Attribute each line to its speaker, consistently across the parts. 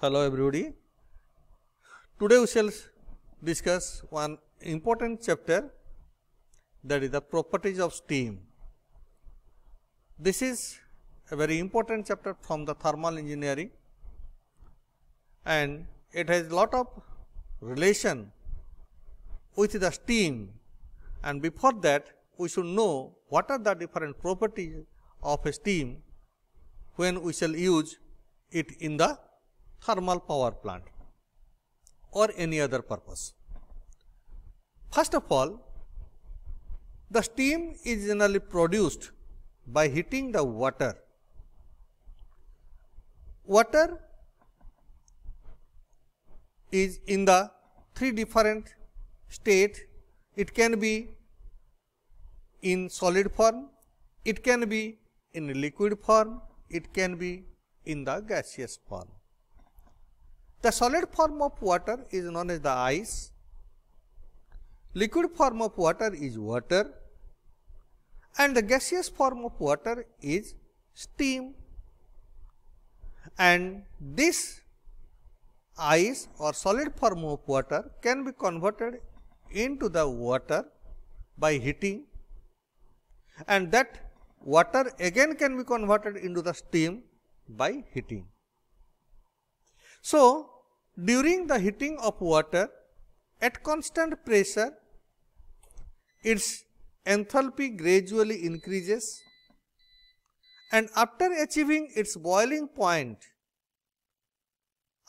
Speaker 1: Hello everybody. Today we shall discuss one important chapter that is the properties of steam. This is a very important chapter from the thermal engineering and it has lot of relation with the steam and before that we should know what are the different properties of a steam when we shall use it in the thermal power plant or any other purpose. First of all, the steam is generally produced by heating the water. Water is in the three different state. It can be in solid form, it can be in liquid form, it can be in the gaseous form. The solid form of water is known as the ice, liquid form of water is water and the gaseous form of water is steam and this ice or solid form of water can be converted into the water by heating and that water again can be converted into the steam by heating. So, during the heating of water at constant pressure, its enthalpy gradually increases and after achieving its boiling point,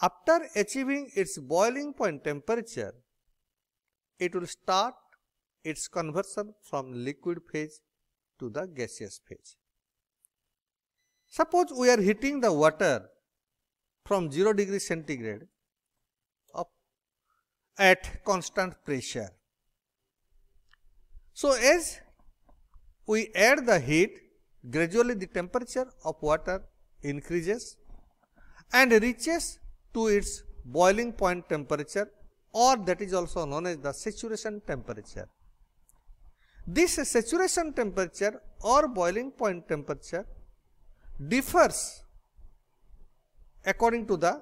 Speaker 1: after achieving its boiling point temperature, it will start its conversion from liquid phase to the gaseous phase. Suppose we are heating the water from 0 degree centigrade up at constant pressure. So, as we add the heat gradually the temperature of water increases and reaches to its boiling point temperature or that is also known as the saturation temperature. This saturation temperature or boiling point temperature differs according to the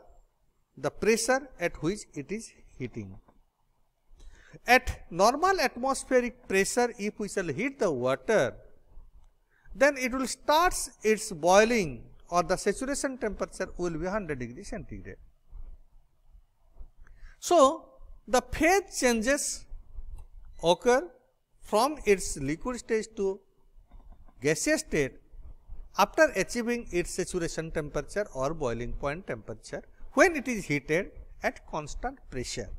Speaker 1: the pressure at which it is heating at normal atmospheric pressure if we shall heat the water then it will starts its boiling or the saturation temperature will be 100 degree centigrade so the phase changes occur from its liquid stage to gaseous state after achieving its saturation temperature or boiling point temperature when it is heated at constant pressure.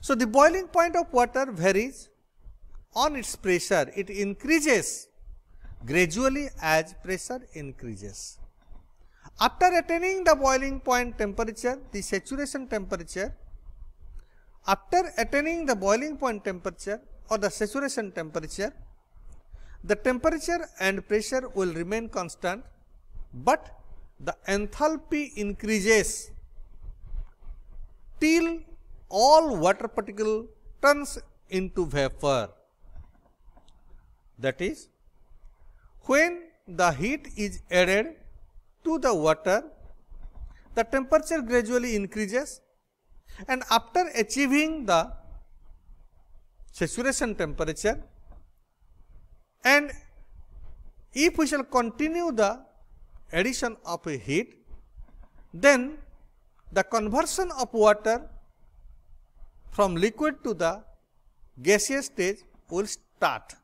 Speaker 1: So, the boiling point of water varies on its pressure, it increases gradually as pressure increases. After attaining the boiling point temperature, the saturation temperature, after attaining the boiling point temperature or the saturation temperature, the temperature and pressure will remain constant, but the enthalpy increases till all water particle turns into vapor. That is, when the heat is added to the water, the temperature gradually increases and after achieving the saturation temperature, and if we shall continue the addition of heat, then the conversion of water from liquid to the gaseous stage will start.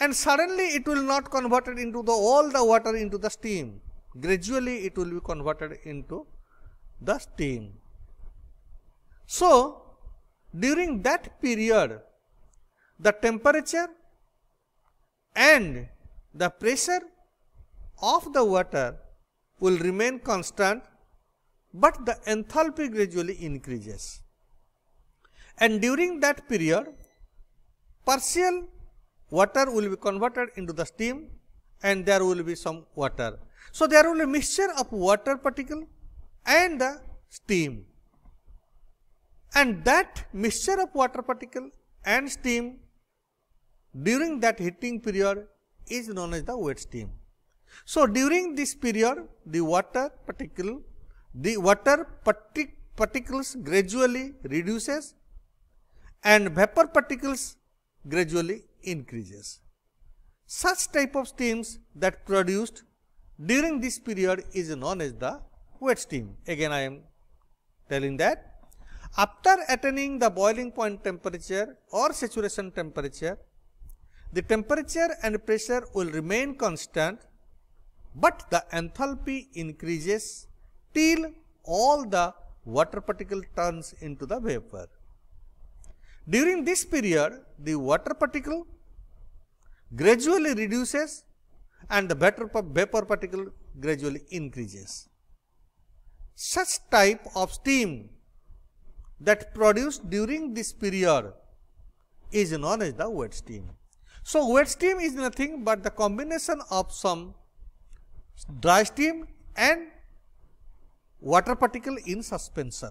Speaker 1: And suddenly it will not converted into the all the water into the steam. Gradually it will be converted into the steam. So during that period the temperature and the pressure of the water will remain constant but the enthalpy gradually increases. And during that period, partial water will be converted into the steam and there will be some water. So, there will be mixture of water particle and the steam and that mixture of water particle and steam during that heating period is known as the wet steam. So, during this period the water particle the water partic particles gradually reduces and vapor particles gradually increases. Such type of steams that produced during this period is known as the wet steam. Again I am telling that after attaining the boiling point temperature or saturation temperature the temperature and pressure will remain constant, but the enthalpy increases till all the water particle turns into the vapor. During this period, the water particle gradually reduces and the vapor particle gradually increases. Such type of steam that produced during this period is known as the wet steam. So, wet steam is nothing but the combination of some dry steam and water particle in suspension.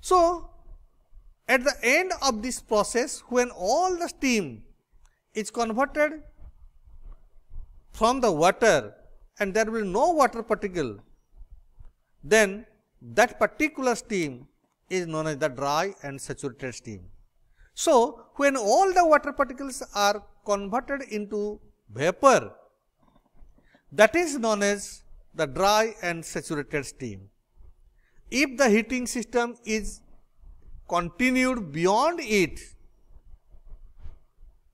Speaker 1: So, at the end of this process when all the steam is converted from the water and there will no water particle then that particular steam is known as the dry and saturated steam. So, when all the water particles are converted into vapor, that is known as the dry and saturated steam. If the heating system is continued beyond it,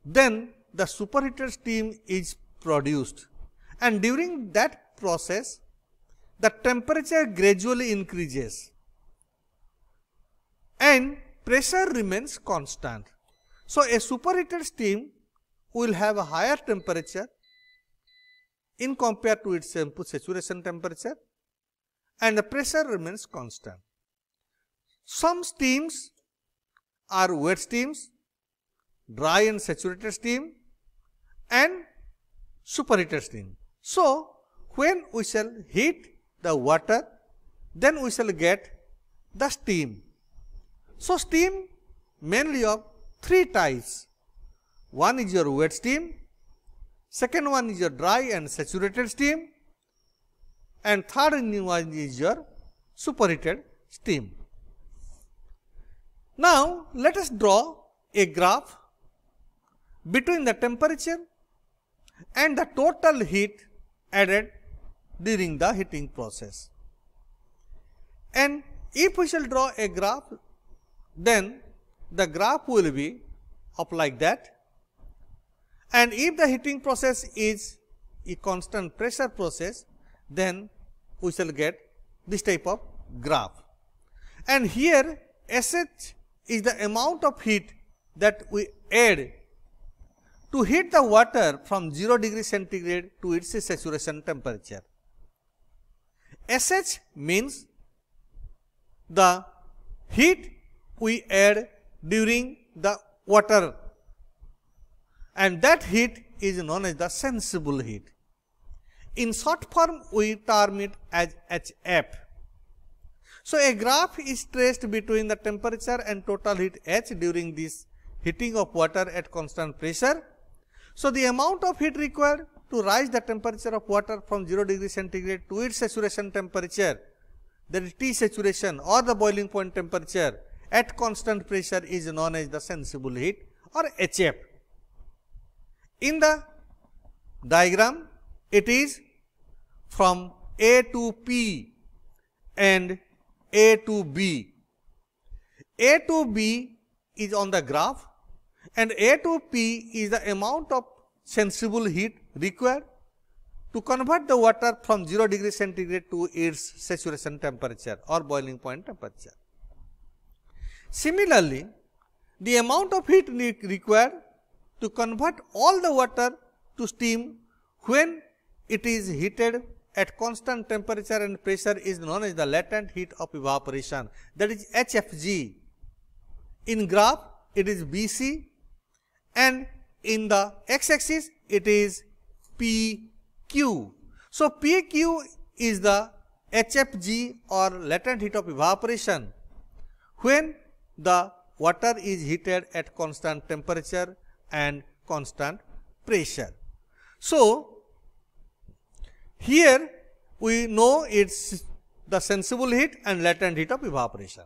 Speaker 1: then the superheated steam is produced and during that process the temperature gradually increases and pressure remains constant. So, a superheated steam will have a higher temperature in compared to its um, saturation temperature and the pressure remains constant. Some steams are wet steams, dry and saturated steam and superheated steam. So, when we shall heat the water, then we shall get the steam so, steam mainly of three types. One is your wet steam, second one is your dry and saturated steam and third one is your superheated steam. Now, let us draw a graph between the temperature and the total heat added during the heating process. And if we shall draw a graph then the graph will be up like that. And if the heating process is a constant pressure process, then we shall get this type of graph. And here SH is the amount of heat that we add to heat the water from 0 degree centigrade to its saturation temperature. SH means the heat we add during the water and that heat is known as the sensible heat. In short form we term it as HF. So a graph is traced between the temperature and total heat H during this heating of water at constant pressure. So the amount of heat required to rise the temperature of water from 0 degree centigrade to its saturation temperature that is T saturation or the boiling point temperature at constant pressure is known as the sensible heat or HF. In the diagram, it is from A to P and A to B. A to B is on the graph and A to P is the amount of sensible heat required to convert the water from 0 degree centigrade to its saturation temperature or boiling point temperature. Similarly, the amount of heat required to convert all the water to steam when it is heated at constant temperature and pressure is known as the latent heat of evaporation that is HFG. In graph it is BC and in the x axis it is PQ. So, PQ is the HFG or latent heat of evaporation when the water is heated at constant temperature and constant pressure. So, here we know it's the sensible heat and latent heat of evaporation.